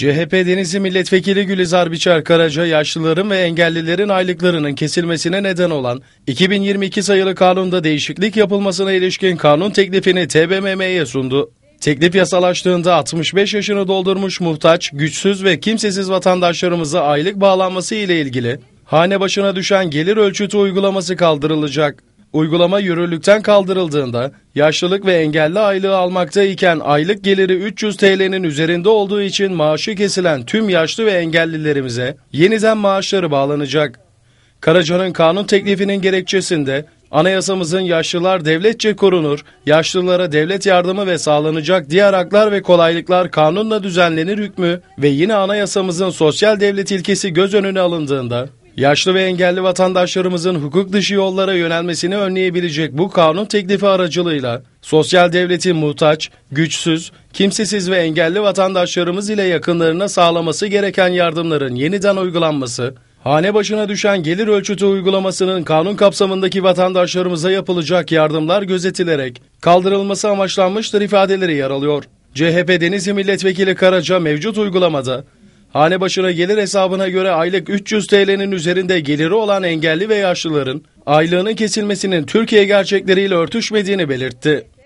CHP Denizli Milletvekili Gülizar Biçer Karaca, yaşlıların ve engellilerin aylıklarının kesilmesine neden olan 2022 sayılı kanunda değişiklik yapılmasına ilişkin kanun teklifini TBMM'ye sundu. Teklif yasalaştığında 65 yaşını doldurmuş muhtaç, güçsüz ve kimsesiz vatandaşlarımıza aylık bağlanması ile ilgili hane başına düşen gelir ölçütü uygulaması kaldırılacak. Uygulama yürürlükten kaldırıldığında yaşlılık ve engelli aylığı almakta iken aylık geliri 300 TL'nin üzerinde olduğu için maaşı kesilen tüm yaşlı ve engellilerimize yeniden maaşları bağlanacak. Karaca'nın kanun teklifinin gerekçesinde anayasamızın yaşlılar devletçe korunur, yaşlılara devlet yardımı ve sağlanacak diğer haklar ve kolaylıklar kanunla düzenlenir hükmü ve yine anayasamızın sosyal devlet ilkesi göz önüne alındığında Yaşlı ve engelli vatandaşlarımızın hukuk dışı yollara yönelmesini önleyebilecek bu kanun teklifi aracılığıyla sosyal devletin muhtaç, güçsüz, kimsesiz ve engelli vatandaşlarımız ile yakınlarına sağlaması gereken yardımların yeniden uygulanması, hane başına düşen gelir ölçütü uygulamasının kanun kapsamındaki vatandaşlarımıza yapılacak yardımlar gözetilerek kaldırılması amaçlanmıştır ifadeleri yer alıyor. CHP Denizli Milletvekili Karaca mevcut uygulamada Hane başına gelir hesabına göre aylık 300 TL'nin üzerinde geliri olan engelli ve yaşlıların aylığının kesilmesinin Türkiye gerçekleriyle örtüşmediğini belirtti.